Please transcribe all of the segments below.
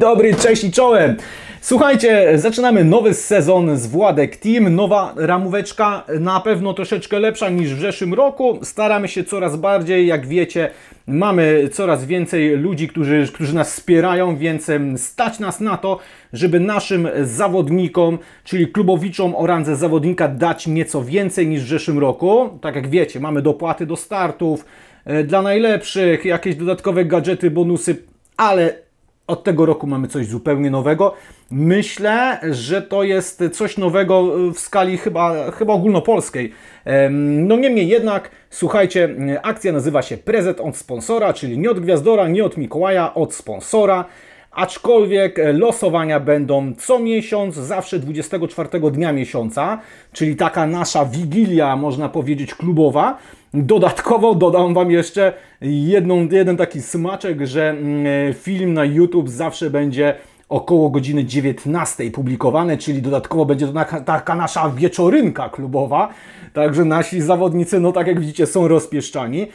dobry, cześć i czołem! Słuchajcie, zaczynamy nowy sezon z Władek Team. Nowa ramóweczka na pewno troszeczkę lepsza niż w zeszłym roku. Staramy się coraz bardziej, jak wiecie, mamy coraz więcej ludzi, którzy, którzy nas wspierają, więc stać nas na to, żeby naszym zawodnikom, czyli klubowiczom o randze zawodnika dać nieco więcej niż w zeszłym roku. Tak jak wiecie, mamy dopłaty do startów, e, dla najlepszych, jakieś dodatkowe gadżety, bonusy, ale od tego roku mamy coś zupełnie nowego. Myślę, że to jest coś nowego e, w skali chyba, chyba ogólnopolskiej. No niemniej jednak, słuchajcie, e, akcja nazywa się Prezent od sponsora, czyli nie od gwiazdora, nie od Mikołaja, od sponsora. Aczkolwiek e, losowania będą co miesiąc, zawsze 24 dnia miesiąca, czyli taka nasza wigilia, można powiedzieć, klubowa. Dodatkowo dodam Wam jeszcze jedną, jeden taki smaczek, że mm, film na YouTube zawsze będzie około godziny 19 publikowany, czyli dodatkowo będzie to taka nasza wieczorynka klubowa. Także nasi zawodnicy, no tak jak widzicie, są rozpieszczani.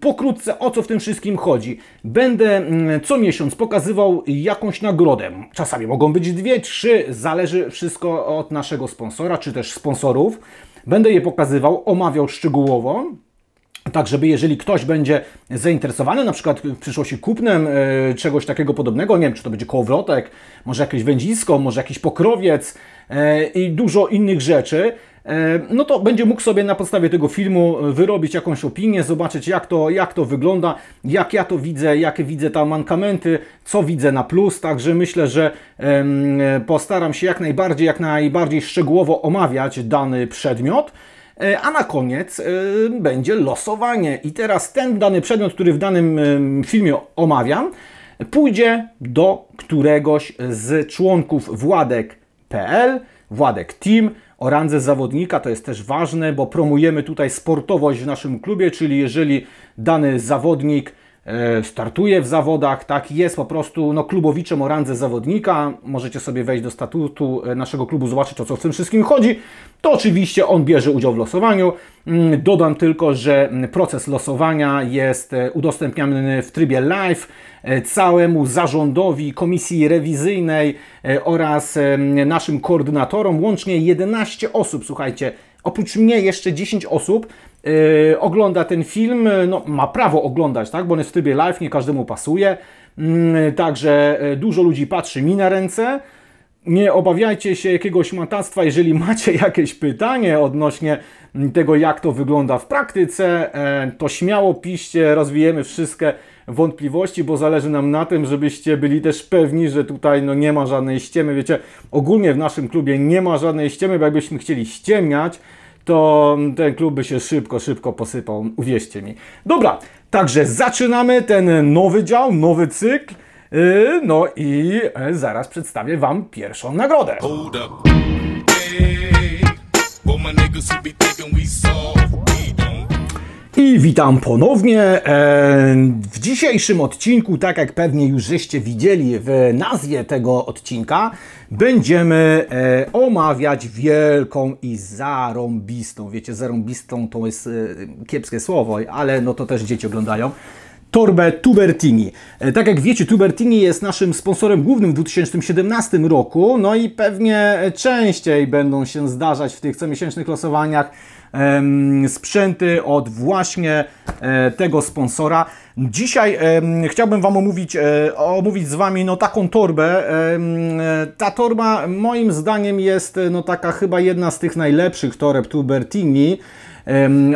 Pokrótce o co w tym wszystkim chodzi. Będę mm, co miesiąc pokazywał jakąś nagrodę. Czasami mogą być dwie, trzy, zależy wszystko od naszego sponsora, czy też sponsorów. Będę je pokazywał, omawiał szczegółowo. Tak, żeby jeżeli ktoś będzie zainteresowany na przykład w przyszłości kupnem y, czegoś takiego podobnego, nie wiem, czy to będzie kołowrotek, może jakieś wędzisko, może jakiś pokrowiec y, i dużo innych rzeczy, E, no to będzie mógł sobie na podstawie tego filmu e, wyrobić jakąś opinię, zobaczyć jak to, jak to wygląda, jak ja to widzę, jakie widzę tam mankamenty, co widzę na plus, także myślę, że e, postaram się jak najbardziej, jak najbardziej szczegółowo omawiać dany przedmiot. A na koniec będzie losowanie. I teraz ten dany przedmiot, który w danym filmie omawiam, pójdzie do któregoś z członków Władek.pl, Władek Team, o randze zawodnika. To jest też ważne, bo promujemy tutaj sportowość w naszym klubie, czyli jeżeli dany zawodnik E, startuje w zawodach, tak, jest po prostu no, klubowiczem o randze zawodnika, możecie sobie wejść do statutu e, naszego klubu, zobaczyć o co w tym wszystkim chodzi, to oczywiście on bierze udział w losowaniu. Mm, dodam tylko, że mm, proces losowania jest e, udostępniany w trybie live całemu zarządowi komisji rewizyjnej oraz mm, naszym koordynatorom, łącznie 11 osób, słuchajcie, oprócz mnie jeszcze 10 osób Yy, ogląda ten film, y, no, ma prawo oglądać, tak? bo on jest w trybie live, nie każdemu pasuje. Yy, także y, dużo ludzi patrzy mi na ręce. Nie obawiajcie się jakiegoś matactwa, jeżeli macie jakieś pytanie odnośnie mm, tego, jak to wygląda w praktyce, yy, to śmiało piszcie, rozwijemy wszystkie wątpliwości, bo zależy nam na tym, żebyście byli też pewni, że tutaj no, nie ma żadnej ściemy. Wiecie, ogólnie w naszym klubie nie ma żadnej ściemy, bo jakbyśmy chcieli ściemniać, to ten klub by się szybko, szybko posypał, uwierzcie mi. Dobra, także zaczynamy ten nowy dział, nowy cykl. Y, no i e, zaraz przedstawię Wam pierwszą nagrodę. Hold up. Yeah. I witam ponownie. E, w dzisiejszym odcinku, tak jak pewnie już żeście widzieli w nazwie tego odcinka, będziemy e, omawiać wielką i zarąbistą. Wiecie, zarąbistą to jest e, kiepskie słowo, ale no to też dzieci oglądają torbę Tubertini. Tak jak wiecie, Tubertini jest naszym sponsorem głównym w 2017 roku, no i pewnie częściej będą się zdarzać w tych comiesięcznych losowaniach sprzęty od właśnie e, tego sponsora. Dzisiaj chciałbym Wam omówić, e, omówić z Wami no, taką torbę. E, ta torba moim zdaniem jest no, taka chyba jedna z tych najlepszych toreb Tubertini.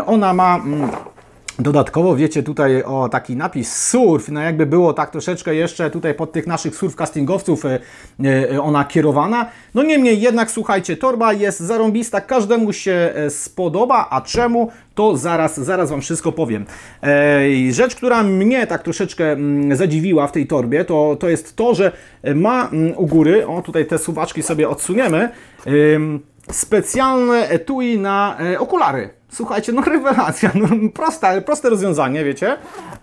ona ma... Mm, Dodatkowo wiecie tutaj o taki napis surf, no jakby było tak troszeczkę jeszcze tutaj pod tych naszych surfcastingowców e, e, ona kierowana. No niemniej jednak słuchajcie, torba jest zarąbista, każdemu się e, spodoba, a czemu? To zaraz, zaraz Wam wszystko powiem. Rzecz, która mnie tak troszeczkę mm, zadziwiła w tej torbie, to, to jest to, że ma mm, u góry, o tutaj te suwaczki sobie odsuniemy, specjalne etui na e, okulary. Słuchajcie, no rewelacja, no, proste, proste rozwiązanie, wiecie,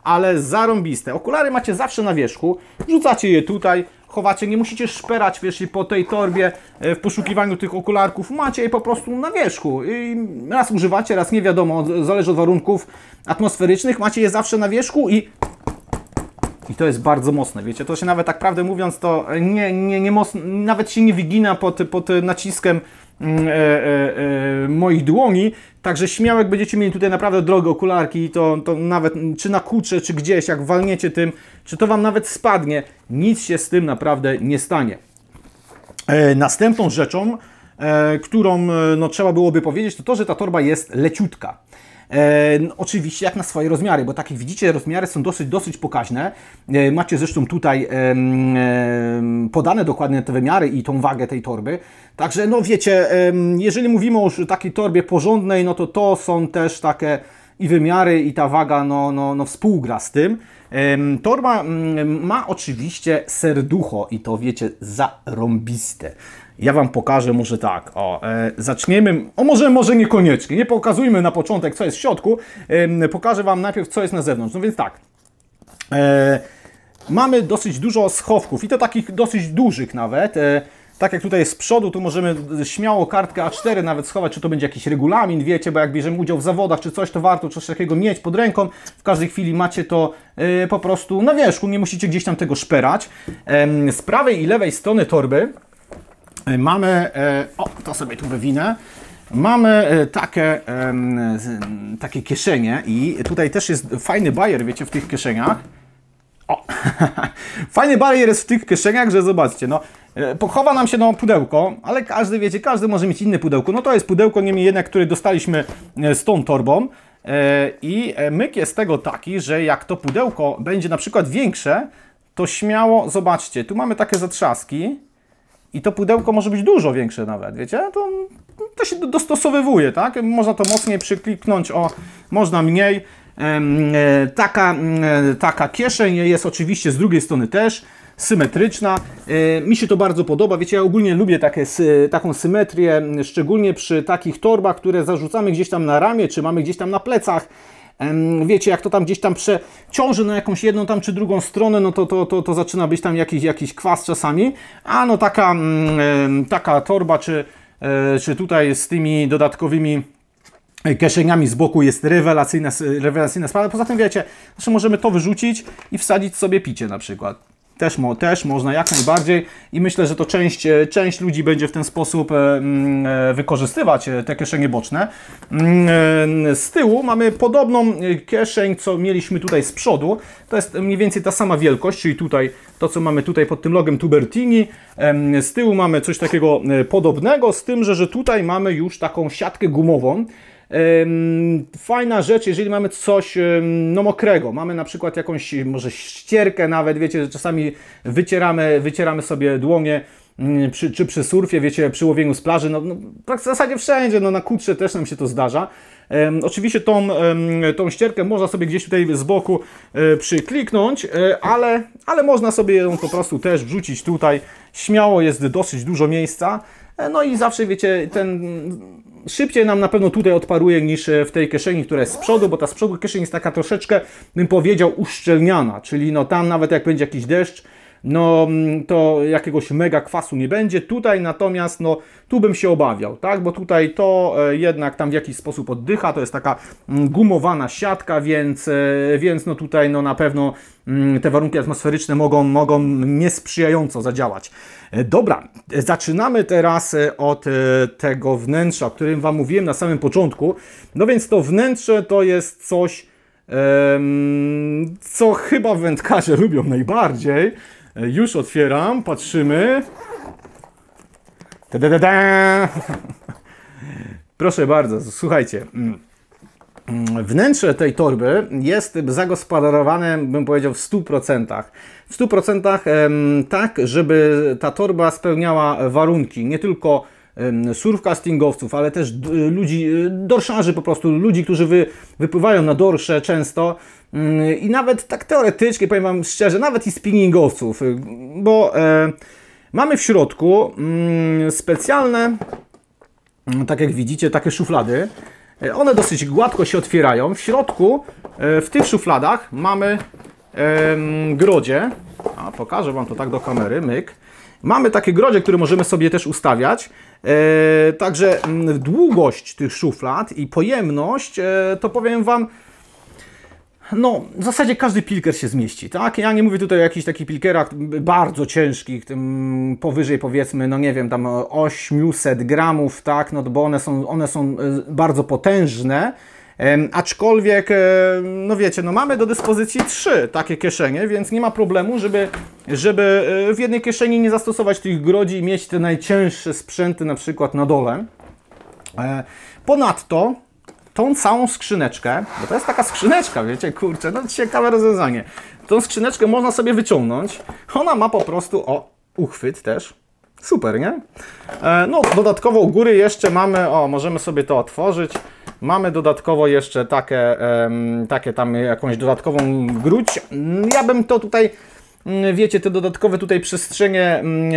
ale zarąbiste. Okulary macie zawsze na wierzchu, rzucacie je tutaj, chowacie, nie musicie szperać, wiesz, po tej torbie e, w poszukiwaniu tych okularków, macie je po prostu na wierzchu. I raz używacie, raz nie wiadomo, zależy od warunków atmosferycznych, macie je zawsze na wierzchu i i to jest bardzo mocne, wiecie, to się nawet tak prawdę mówiąc, to nie, nie, nie mocno, nawet się nie wygina pod, pod naciskiem mm, e, e, e, moich dłoni, także śmiałek będziecie mieli tutaj naprawdę drogie okularki i to, to nawet czy na kucze, czy gdzieś, jak walniecie tym, czy to Wam nawet spadnie, nic się z tym naprawdę nie stanie. E, następną rzeczą, e, którą e, no, trzeba byłoby powiedzieć, to to, że ta torba jest leciutka. E, no, oczywiście jak na swoje rozmiary, bo tak jak widzicie, rozmiary są dosyć, dosyć pokaźne. E, macie zresztą tutaj podane dokładnie te wymiary i tą wagę tej torby. Także no wiecie, jeżeli mówimy o takiej torbie porządnej, no to to są też takie i wymiary i ta waga no, no, no współgra z tym. Torba mm, ma oczywiście serducho i to wiecie zarąbiste. Ja wam pokażę może tak, o, e, zaczniemy, o może, może niekoniecznie, nie pokazujmy na początek, co jest w środku, e, pokażę wam najpierw, co jest na zewnątrz. No więc tak, e, mamy dosyć dużo schowków i to takich dosyć dużych nawet, e, tak jak tutaj jest z przodu, tu możemy śmiało kartkę A4 nawet schować, czy to będzie jakiś regulamin, wiecie, bo jak bierzemy udział w zawodach czy coś, to warto coś takiego mieć pod ręką. W każdej chwili macie to e, po prostu na wierzchu, nie musicie gdzieś tam tego szperać. z prawej i lewej strony torby mamy, e, o to sobie tu wywinę, mamy e, takie, takie kieszenie i tutaj też jest fajny bajer, wiecie, w tych kieszeniach. O, fajny bajer jest w tych kieszeniach, że zobaczcie, no e, Pochowa nam się no, pudełko, ale każdy, wiecie, każdy może mieć inne pudełko. No to jest pudełko niemniej jednak, które dostaliśmy z tą torbą. I myk jest tego taki, że jak to pudełko będzie na przykład większe, to śmiało, zobaczcie, tu mamy takie zatrzaski. I to pudełko może być dużo większe nawet, wiecie? To, to się dostosowywuje, tak? Można to mocniej przykliknąć, o, można mniej. E, taka, e, taka kieszeń jest oczywiście z drugiej strony też symetryczna. E, mi się to bardzo podoba. Wiecie, ja ogólnie lubię takie, taką symetrię, szczególnie przy takich torbach, które zarzucamy gdzieś tam na ramię, czy mamy gdzieś tam na plecach wiecie, jak to tam gdzieś tam przeciąży na jakąś jedną tam czy drugą stronę, no to, to, to, to zaczyna być tam jakiś, jakiś kwas czasami, a no taka, mm, taka torba czy, e, czy tutaj z tymi dodatkowymi e, kieszeniami z boku jest rewelacyjna, rewelacyjna sprawa. Poza tym wiecie, znaczy możemy to wyrzucić i wsadzić sobie picie na przykład. Też, mo, też można jak najbardziej i myślę, że to część, e, część ludzi będzie w ten sposób e, mm, e, wykorzystywać te kieszenie boczne. Mm, z tyłu mamy podobną kieszeń, co mieliśmy tutaj z przodu. To jest mniej więcej ta sama wielkość, czyli tutaj to, co mamy tutaj pod tym logiem Tubertini. Z tyłu mamy coś takiego podobnego, z tym, że, że tutaj mamy już taką siatkę gumową, Fajna rzecz, jeżeli mamy coś no, mokrego, mamy na przykład jakąś może ścierkę nawet, wiecie, że czasami wycieramy, wycieramy sobie dłonie, mm, przy, czy przy surfie, wiecie, przy łowieniu z plaży, no, no tak w zasadzie wszędzie, no na kutrze też nam się to zdarza. oczywiście tą, tą ścierkę można sobie gdzieś tutaj z boku e, przykliknąć, e, ale, ale można sobie ją po prostu też wrzucić tutaj. Śmiało jest dosyć dużo miejsca. E, no i zawsze, wiecie, ten szybciej nam na pewno tutaj odparuje niż e, w tej kieszeni, która jest z przodu, bo ta z przodu kieszeń jest taka troszeczkę, bym powiedział, uszczelniana, czyli no tam nawet jak będzie jakiś deszcz, no mm, to jakiegoś mega kwasu nie będzie. Tutaj natomiast, no tu bym się obawiał, tak, bo tutaj to e, jednak tam w jakiś sposób oddycha, to jest taka mm, gumowana siatka, więc, e, więc no tutaj no na pewno mm, te warunki atmosferyczne mogą, mogą niesprzyjająco zadziałać. E, dobra, zaczynamy teraz od tego wnętrza, o którym Wam mówiłem na samym początku. No więc to wnętrze to jest coś, co chyba wędkarze lubią najbardziej, E, już otwieram, patrzymy. Ta -da -da -da. Proszę bardzo, słuchajcie. Mm. Mm, wnętrze tej torby jest zagospodarowane, bym powiedział, w 100%. W 100% tak, żeby ta torba spełniała warunki nie tylko surfcastingowców, ale też ludzi, y, dorszarzy po prostu, ludzi, którzy wy, wypływają na dorsze często mm, i nawet tak teoretycznie, powiem Wam szczerze, nawet i spinningowców, y, bo e, mamy w środku mm, specjalne, mm, tak jak widzicie, takie szuflady. E, one dosyć gładko się otwierają. W środku, e, w tych szufladach mamy e, grodzie, a pokażę Wam to tak do kamery, myk, Mamy takie grodzie, które możemy sobie też ustawiać. E, także mm, długość tych szuflad i pojemność, e, to powiem Wam, no, w zasadzie każdy pilker się zmieści, tak? Ja nie mówię tutaj o jakichś takich pilkerach bardzo ciężkich, tym powyżej powiedzmy, no nie wiem, tam 800 gramów, tak? No bo one są, one są e, bardzo potężne, Aczkolwiek, e, no wiecie, no mamy do dyspozycji trzy takie kieszenie, więc nie ma problemu, żeby, żeby e, w jednej kieszeni nie zastosować tych grodzi i mieć te najcięższe sprzęty na przykład na dole. E, ponadto tą całą skrzyneczkę, bo to jest taka skrzyneczka, wiecie, kurczę, no ciekawe rozwiązanie. Tą skrzyneczkę można sobie wyciągnąć. Ona ma po prostu, o, uchwyt też. Super, nie? No, dodatkowo u góry jeszcze mamy, o, możemy sobie to otworzyć. Mamy dodatkowo jeszcze takie, takie tam jakąś dodatkową gruć. Ja bym to tutaj mm, wiecie, te dodatkowe tutaj przestrzenie mm,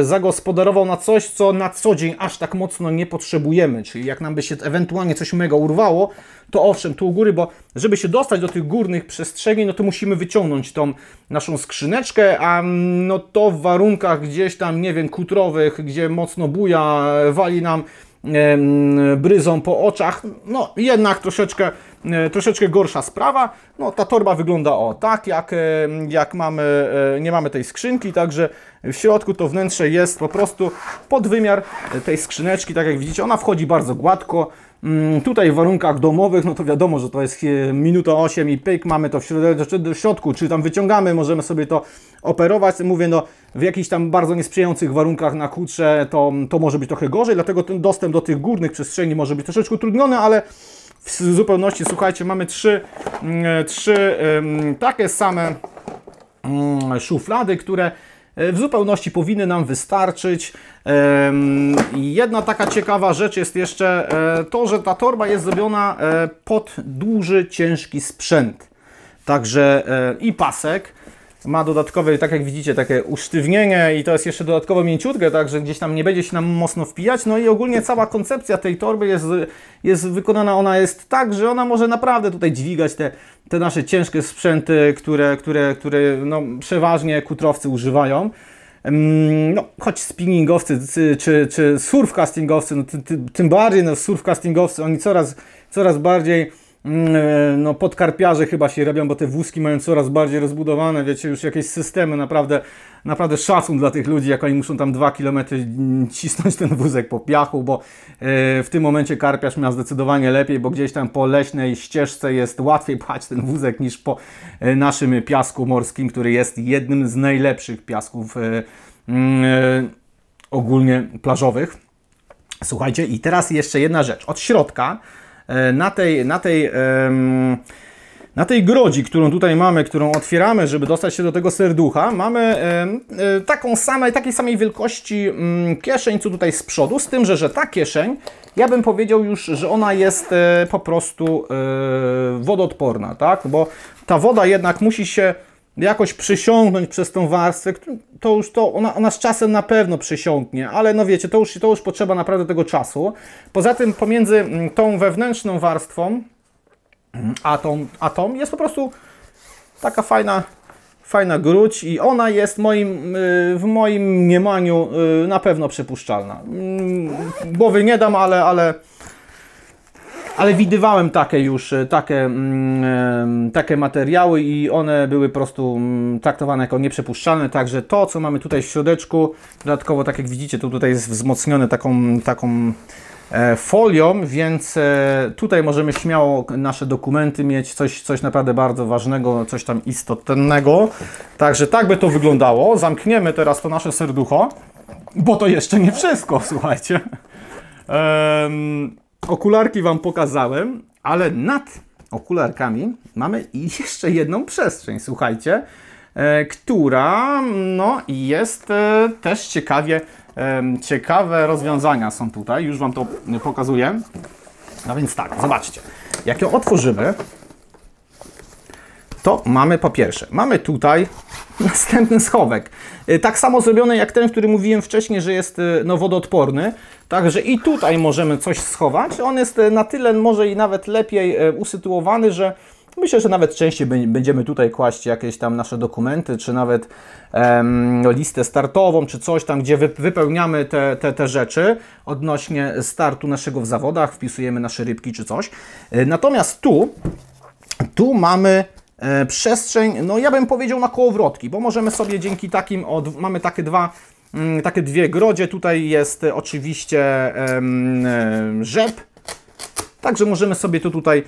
e, zagospodarował na coś, co na co dzień aż tak mocno nie potrzebujemy. Czyli jak nam by się ewentualnie coś mega urwało, to owszem, tu u góry, bo żeby się dostać do tych górnych przestrzeni, no to musimy wyciągnąć tą naszą skrzyneczkę, a mm, no to w warunkach gdzieś tam, nie wiem, kutrowych, gdzie mocno buja, wali nam bryzą po oczach. No jednak troszeczkę, e, troszeczkę gorsza sprawa. No ta torba wygląda o tak, jak, e, jak mamy, e, nie mamy tej skrzynki, także w środku to wnętrze jest po prostu podwymiar tej skrzyneczki, tak jak widzicie, ona wchodzi bardzo gładko, Mm, tutaj w warunkach domowych, no to wiadomo, że to jest e, minuta 8 i pyk, mamy to w środku, czy tam wyciągamy, możemy sobie to operować. Mówię, no w jakichś tam bardzo niesprzyjających warunkach na kutrze to, to może być trochę gorzej, dlatego ten dostęp do tych górnych przestrzeni może być troszeczkę utrudniony, ale w zupełności, słuchajcie, mamy trzy, mm, trzy takie same mm, szuflady, które E, w zupełności powinny nam wystarczyć. Jedna taka ciekawa rzecz jest jeszcze e, to, że ta torba jest zrobiona e, pod duży, ciężki sprzęt. Także i pasek, ma dodatkowe, tak jak widzicie, takie usztywnienie i to jest jeszcze dodatkowo mięciutkie, także gdzieś tam nie będzie się nam mocno wpijać. No i ogólnie cała koncepcja tej torby jest, jest wykonana, ona jest tak, że ona może naprawdę tutaj dźwigać te, te nasze ciężkie sprzęty, które, które, które no, przeważnie kutrowcy używają. Mm, no, choć spinningowcy czy, czy surfcastingowcy, no, ty, ty, tym bardziej no, surfcastingowcy, oni coraz, coraz bardziej Mm, e, no podkarpiarze chyba się robią, bo te wózki mają coraz bardziej rozbudowane, wiecie, już jakieś systemy, naprawdę, naprawdę szacun dla tych ludzi, jak oni muszą tam dwa kilometry cisnąć ten wózek po piachu, bo e, w tym momencie karpiarz miał zdecydowanie lepiej, bo gdzieś tam po leśnej ścieżce jest łatwiej pchać ten wózek niż po e, naszym piasku morskim, który jest jednym z najlepszych piasków mm, ogólnie plażowych. Słuchajcie, i teraz jeszcze jedna rzecz. Od środka E, na tej, na tej, na tej grodzi, którą tutaj mamy, którą otwieramy, żeby dostać się do tego serducha, mamy e, taką samej, takiej samej wielkości mm, kieszeń, co tutaj z przodu, z tym, że, że ta kieszeń, ja bym powiedział już, że ona jest e, po prostu wodoodporna, tak? Bo ta woda jednak musi się jakoś przysiągnąć przez tą warstwę, to już to, ona, ona z czasem na pewno przysiągnie, ale no wiecie, to już, to już potrzeba naprawdę tego czasu. Poza tym pomiędzy mm, tą wewnętrzną warstwą a tą, a tą jest po prostu taka fajna, fajna gruć i ona jest moim, y, w moim mniemaniu y, na pewno przypuszczalna. Mm, głowy nie dam, ale, ale ale widywałem takie już, e, takie, mm, takie materiały i one były po prostu mm, traktowane jako nieprzepuszczalne, także to, co mamy tutaj w środeczku, dodatkowo, tak jak widzicie, to tutaj jest wzmocnione taką, taką e, folią, więc e, tutaj możemy śmiało nasze dokumenty mieć, coś, coś naprawdę bardzo ważnego, coś tam istotnego. Także tak by to wyglądało. Zamkniemy teraz to nasze serducho, bo to jeszcze nie wszystko, słuchajcie. Um, Okularki Wam pokazałem, ale nad okularkami mamy jeszcze jedną przestrzeń, słuchajcie, e, która no, jest e, też ciekawie, ciekawe rozwiązania są tutaj, już Wam to pokazuję. No więc tak, zobaczcie, jak ją otworzymy, to mamy po pierwsze, mamy tutaj następny schowek. Y, tak samo zrobiony jak ten, który mówiłem wcześniej, że jest y, no, wodoodporny. Także i tutaj możemy coś schować. On jest y, na tyle może i nawet lepiej usytuowany, że Myślę, że nawet częściej będziemy tutaj kłaść jakieś tam nasze dokumenty, czy nawet em, listę startową, czy coś tam, gdzie wypełniamy te, te, te rzeczy odnośnie startu naszego w zawodach, wpisujemy nasze rybki, czy coś. Natomiast tu, tu mamy E, przestrzeń, no ja bym powiedział na kołowrotki, bo możemy sobie dzięki takim, mamy takie dwa mm, takie dwie grodzie, tutaj jest oczywiście e, rzep, Także możemy sobie to tutaj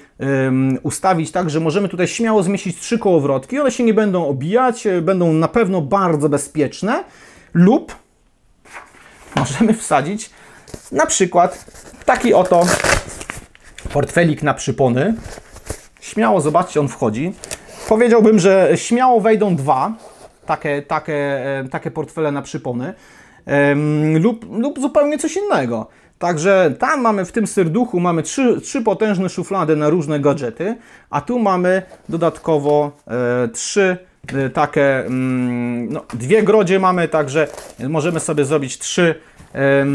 ustawić tak, że możemy tutaj śmiało zmieścić trzy kołowrotki. One się nie będą obijać, e, będą na pewno bardzo bezpieczne. Lub możemy wsadzić na przykład taki oto portfelik na przypony. Śmiało zobaczcie, on wchodzi. Powiedziałbym, że śmiało wejdą dwa takie, takie, takie portfele na przypony lub, lub zupełnie coś innego. Także tam mamy w tym serduchu mamy trzy, trzy potężne szuflady na różne gadżety, a tu mamy dodatkowo e, trzy e, takie, mm, no, dwie grodzie mamy, także możemy sobie zrobić trzy e,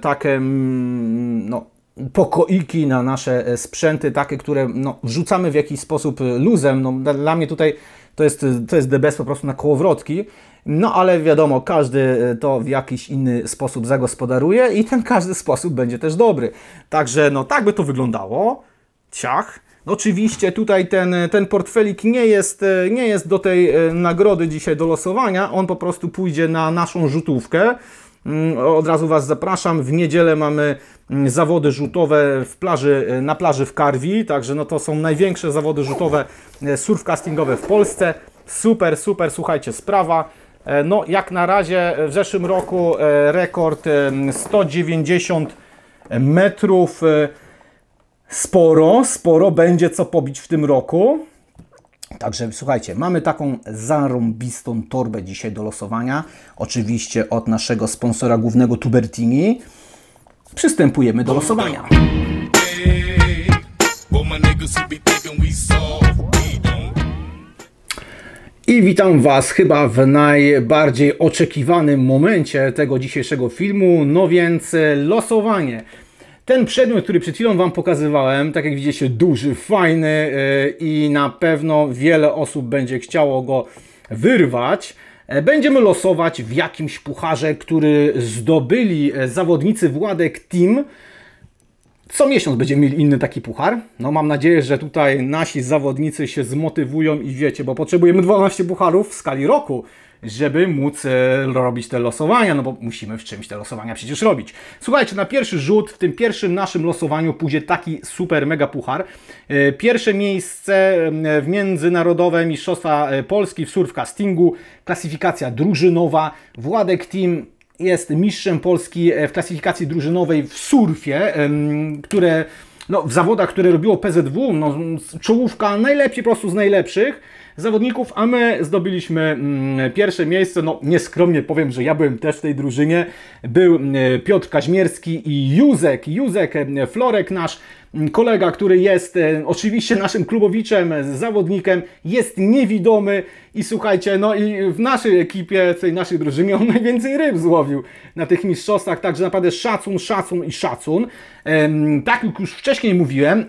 takie, mm, no, pokoiki na nasze e, sprzęty, takie, które no, wrzucamy w jakiś sposób e, luzem. No, dla mnie tutaj to jest, e, to jest the po prostu na kołowrotki. No ale wiadomo, każdy to w jakiś inny sposób zagospodaruje i ten każdy sposób będzie też dobry. Także no tak by to wyglądało. Ciach. No, oczywiście tutaj ten, ten portfelik nie jest, nie jest do tej nagrody dzisiaj do losowania. On po prostu pójdzie na naszą rzutówkę. Mm, od razu Was zapraszam. W niedzielę mamy zawody rzutowe w plaży, na plaży w Karwi, także no to są największe zawody rzutowe e, surfcastingowe w Polsce. Super, super, słuchajcie, sprawa. E, no jak na razie w zeszłym roku e, rekord 190 metrów sporo, sporo będzie co pobić w tym roku. Także słuchajcie, mamy taką zarąbistą torbę dzisiaj do losowania. Oczywiście od naszego sponsora głównego Tubertini. Przystępujemy do losowania. I witam Was chyba w najbardziej oczekiwanym momencie tego dzisiejszego filmu, no więc e, losowanie. Ten przedmiot, który przed chwilą Wam pokazywałem, tak jak widzicie, duży, fajny e, i na pewno wiele osób będzie chciało go wyrwać. E, będziemy losować w jakimś pucharze, który zdobyli e, zawodnicy Władek Team. Co miesiąc będziemy mieli inny taki puchar. No mam nadzieję, że tutaj nasi zawodnicy się zmotywują i wiecie, bo potrzebujemy 12 pucharów w skali roku, żeby móc e, robić te losowania, no bo musimy w czymś te losowania przecież robić. Słuchajcie, na pierwszy rzut, w tym pierwszym naszym losowaniu pójdzie taki super mega puchar. E, pierwsze miejsce w Międzynarodowe Mistrzostwa e, Polski w castingu, klasyfikacja drużynowa, Władek Team jest mistrzem Polski w klasyfikacji drużynowej w surfie, które no, w zawodach, które robiło PZW, no, czołówka najlepsi, po prostu z najlepszych zawodników, a my zdobyliśmy mm, pierwsze miejsce. No, nieskromnie powiem, że ja byłem też w tej drużynie. Był mm, Piotr Kaźmierski i Józek, Józek mm, Florek nasz, kolega, który jest e, oczywiście naszym klubowiczem, zawodnikiem, jest niewidomy i słuchajcie, no i w naszej ekipie, tej naszej drużynie on najwięcej ryb złowił na tych mistrzostwach, także naprawdę szacun, szacun i szacun. Tak jak już wcześniej mówiłem,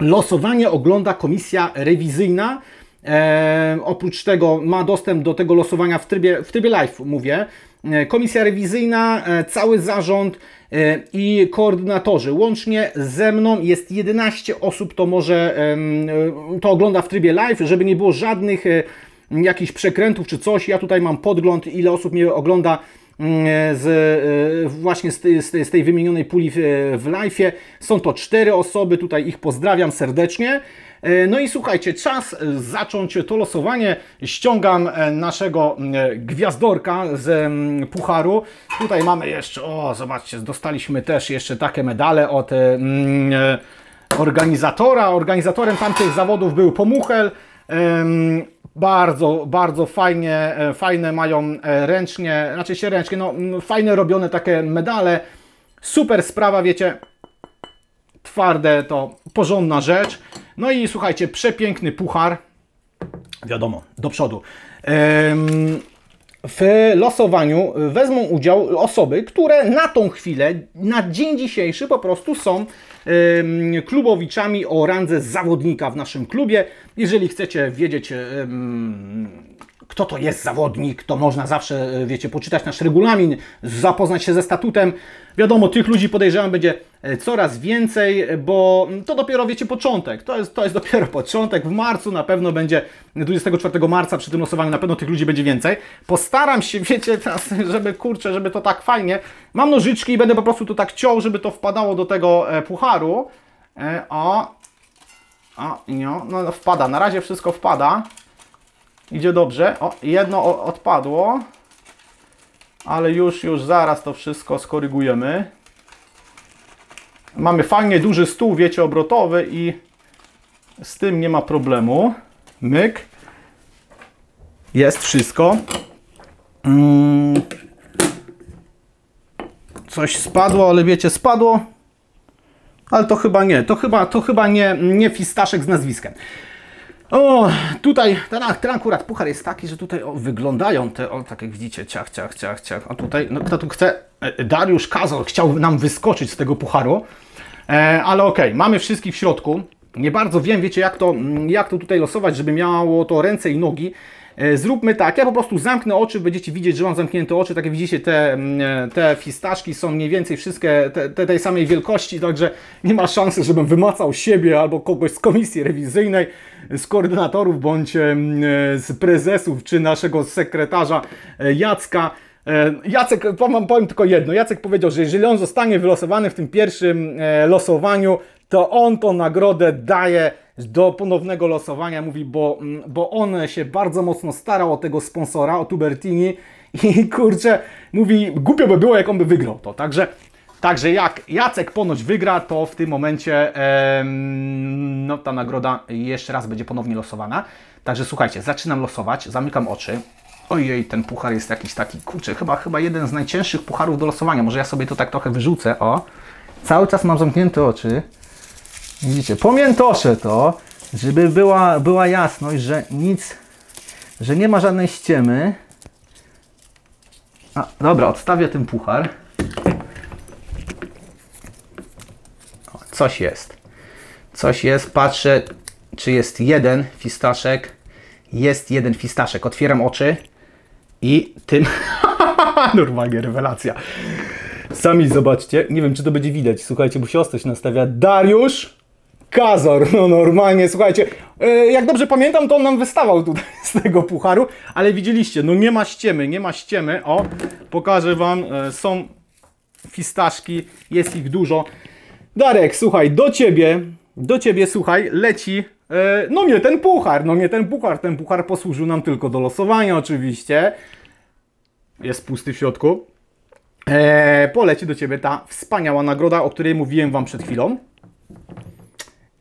losowanie ogląda komisja rewizyjna, Eee, oprócz tego ma dostęp do tego losowania w trybie, w trybie live, mówię. E, komisja rewizyjna, e, cały zarząd e, i koordynatorzy. Łącznie ze mną jest 11 osób, to może to ogląda w trybie live, żeby nie było żadnych jakichś przekrętów czy coś. Ja tutaj mam podgląd, ile osób mnie ogląda mm, z, właśnie z, z, z tej wymienionej puli w, w live. Są to cztery osoby, tutaj ich pozdrawiam serdecznie. E, no i słuchajcie, czas e, zacząć to losowanie. Ściągam e, naszego gwiazdorka z pucharu. Tutaj mamy jeszcze, o zobaczcie, dostaliśmy też jeszcze takie medale od organizatora. Organizatorem tamtych zawodów był Pomuchel. bardzo, bardzo fajnie, fajne mają ręcznie, znaczy się ręcznie, no fajne robione takie medale. Super sprawa, wiecie, twarde to porządna rzecz. No i słuchajcie, przepiękny puchar. Wiadomo, do przodu. W losowaniu wezmą udział osoby, które na tą chwilę, na dzień dzisiejszy po prostu są klubowiczami o randze zawodnika w naszym klubie. Jeżeli chcecie wiedzieć kto to jest zawodnik, to można zawsze, e, wiecie, poczytać nasz regulamin, zapoznać się ze statutem, Wiadomo, tych ludzi podejrzewam będzie e, coraz więcej, e, bo mm, to dopiero wiecie początek. To jest, to jest dopiero początek. W marcu na pewno będzie, 24 e, marca przy tym losowaniu na pewno tych ludzi będzie więcej. Postaram się, wiecie, teraz, żeby kurczę, żeby to tak fajnie. Mam nożyczki i będę po prostu to tak ciął, żeby to wpadało do tego pucharu. O, o, no, no wpada. Na razie wszystko wpada. Idzie dobrze. O, jedno odpadło ale już, już zaraz to wszystko skorygujemy. Mamy fajnie duży stół, wiecie, obrotowy i z tym nie ma problemu. Myk. Jest wszystko. Mm. Coś spadło, ale wiecie, spadło. Ale to chyba nie, to chyba, to chyba nie, nie fistaszek z nazwiskiem. O, tutaj ten, ten akurat puchar jest taki, że tutaj o, wyglądają te, o, tak jak widzicie, ciach, ciach, ciach, ciach. A tutaj, no kto tu chce, e, e, Dariusz Kazol chciał nam wyskoczyć z tego pucharu, e, ale okej, okay, mamy wszystkich w środku. Nie bardzo wiem, wiecie, jak to, mm, jak to tutaj losować, żeby miało to ręce i nogi. E, zróbmy tak, ja po prostu zamknę oczy, będziecie widzieć, że mam zamknięte oczy, tak jak widzicie te, mm, e, te fistaszki są mniej więcej wszystkie te, te, tej samej wielkości, także nie ma szansy, żebym wymacał siebie albo kogoś z komisji rewizyjnej, z koordynatorów bądź e, z prezesów czy naszego sekretarza Jacka. Jacek, powiem, powiem tylko jedno, Jacek powiedział, że jeżeli on zostanie wylosowany w tym pierwszym losowaniu, to on tą nagrodę daje do ponownego losowania, mówi, bo, mm, bo on się bardzo mocno starał o tego sponsora, o Tubertini i kurczę, mówi, głupio by było, jak on by wygrał to. Także, także jak Jacek ponoć wygra, to w tym momencie e, no, ta nagroda jeszcze raz będzie ponownie losowana. Także słuchajcie, zaczynam losować, zamykam oczy. Ojej, ten puchar jest jakiś taki, kurczę, chyba, chyba jeden z najcięższych pucharów do losowania. Może ja sobie to tak trochę wyrzucę, o. Cały czas mam zamknięte oczy. Widzicie, pomiętoszę to, żeby była, była jasność, że nic, że nie ma żadnej ściemy. A, dobra, odstawię ten puchar. O, coś jest. Coś jest, patrzę, czy jest jeden fistaszek. Jest jeden fistaszek. Otwieram oczy i tym... Normalnie rewelacja. Sami zobaczcie. Nie wiem, czy to będzie widać. Słuchajcie, bo się ostać nastawia. Dariusz! Kazor, no normalnie, słuchajcie, e, jak dobrze pamiętam, to on nam wystawał tutaj z tego pucharu, ale widzieliście, no nie ma ściemy, nie ma ściemy, o, pokażę Wam, e, są fistaszki, jest ich dużo. Darek, słuchaj, do Ciebie, do Ciebie, słuchaj, leci, e, no nie ten puchar, no nie ten puchar, ten puchar posłużył nam tylko do losowania oczywiście, jest pusty w środku. Eee, poleci do Ciebie ta wspaniała nagroda, o której mówiłem Wam przed chwilą.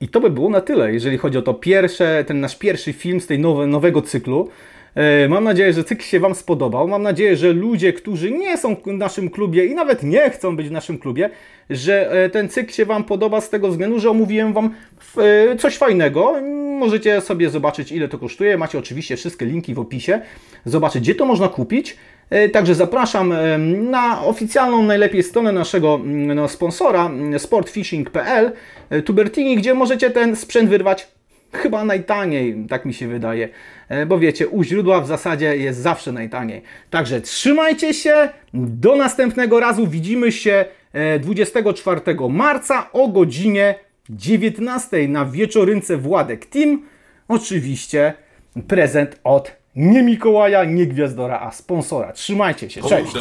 I to by było na tyle, jeżeli chodzi o to pierwsze, ten nasz pierwszy film z tej nowe, nowego cyklu. E, mam nadzieję, że cykl się Wam spodobał. Mam nadzieję, że ludzie, którzy nie są w naszym klubie i nawet nie chcą być w naszym klubie, że e, ten cykl się Wam podoba z tego względu, że omówiłem Wam e, coś fajnego. Możecie sobie zobaczyć, ile to kosztuje. Macie oczywiście wszystkie linki w opisie. Zobaczyć, gdzie to można kupić. E, także zapraszam e, na oficjalną najlepiej stronę naszego mm, no, sponsora mm, sportfishing.pl e, Tubertini, gdzie możecie ten sprzęt wyrwać chyba najtaniej, tak mi się wydaje. Bo wiecie, u źródła w zasadzie jest zawsze najtaniej. Także trzymajcie się, do następnego razu widzimy się 24 marca o godzinie 19 na wieczorynce Władek Team. Oczywiście prezent od nie Mikołaja, nie Gwiazdora, a sponsora. Trzymajcie się, cześć!